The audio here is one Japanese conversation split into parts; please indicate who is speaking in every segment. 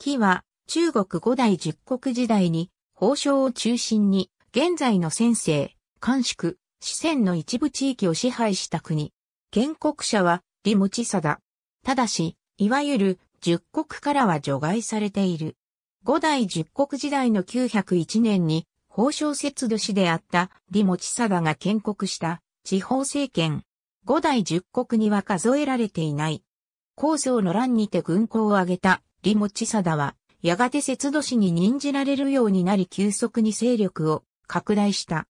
Speaker 1: 紀は中国五代十国時代に法省を中心に現在の先生、官宿、四川の一部地域を支配した国。建国者は李持貞。ただし、いわゆる十国からは除外されている。五代十国時代の901年に法省節度氏であった李持貞が建国した地方政権。五代十国には数えられていない。高僧の乱にて軍港を挙げた李持貞は、やがて節度氏に任じられるようになり急速に勢力を拡大した。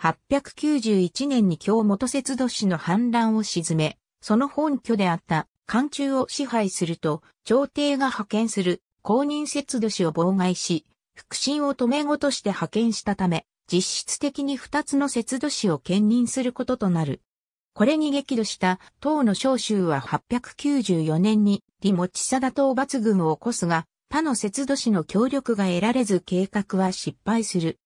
Speaker 1: 891年に京元節度氏の反乱を沈め、その本拠であった漢中を支配すると、朝廷が派遣する公認節度氏を妨害し、腹心を止めごとして派遣したため、実質的に二つの節度氏を兼任することとなる。これに激怒した党の召集は894年にチ持ダ討伐軍を起こすが、他の節度氏の協力が得られず計画は失敗する。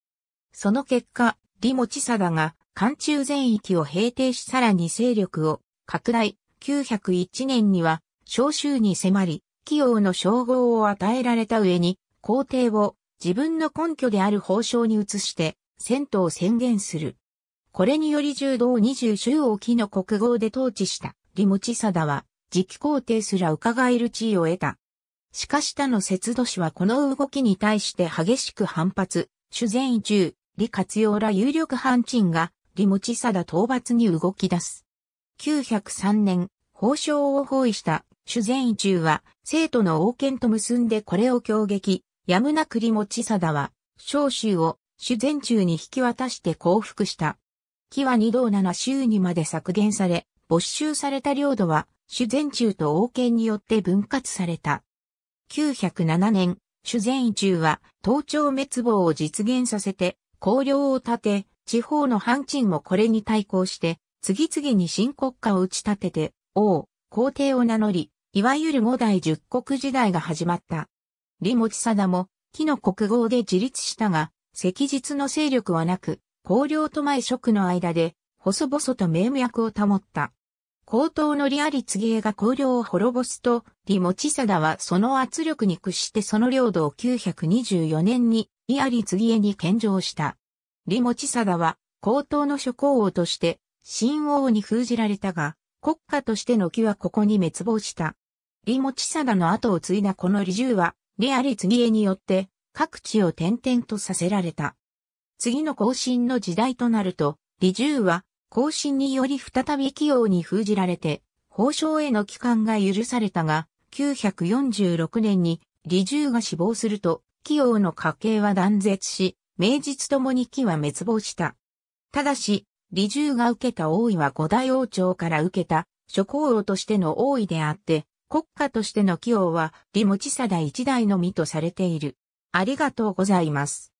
Speaker 1: その結果、チ持ダが関中全域を平定しさらに勢力を拡大、901年には召集に迫り、器用の称号を与えられた上に、皇帝を自分の根拠である法相に移して、戦闘を宣言する。これにより柔道20州をの国号で統治したリモチサダは、直皇帝すら伺える地位を得た。しかし他の節度氏はこの動きに対して激しく反発、主前移住、李活用ら有力藩鎮が、李持貞討伐に動き出す。903年、法相を包囲した主前移住は、生徒の王権と結んでこれを強撃、やむなく李持貞は、召集を主前中に引き渡して降伏した。木は二道七州にまで削減され、没収された領土は修善中と王権によって分割された。907年、修善中は東朝滅亡を実現させて、公領を立て、地方の藩鎮もこれに対抗して、次々に新国家を打ち立てて、王、皇帝を名乗り、いわゆる五代十国時代が始まった。李持貞も、木の国号で自立したが、赤日の勢力はなく、公領と前職の間で、細々と名脈を保った。高等のリアリ次江が高領を滅ぼすと、リモチサダはその圧力に屈してその領土を924年に、リアリ次江に献上した。リモチサダは、高等の諸侯王として、新王に封じられたが、国家としての木はここに滅亡した。リモチサダの後を継いだこの李重は、リアリ次江によって、各地を転々とさせられた。次の更新の時代となると、李重は更新により再び起用に封じられて、法相への帰還が許されたが、946年に李重が死亡すると、起用の家系は断絶し、名実ともに木は滅亡した。ただし、李重が受けた王位は五大王朝から受けた諸侯王としての王位であって、国家としての起用は李持貞一代のみとされている。ありがとうございます。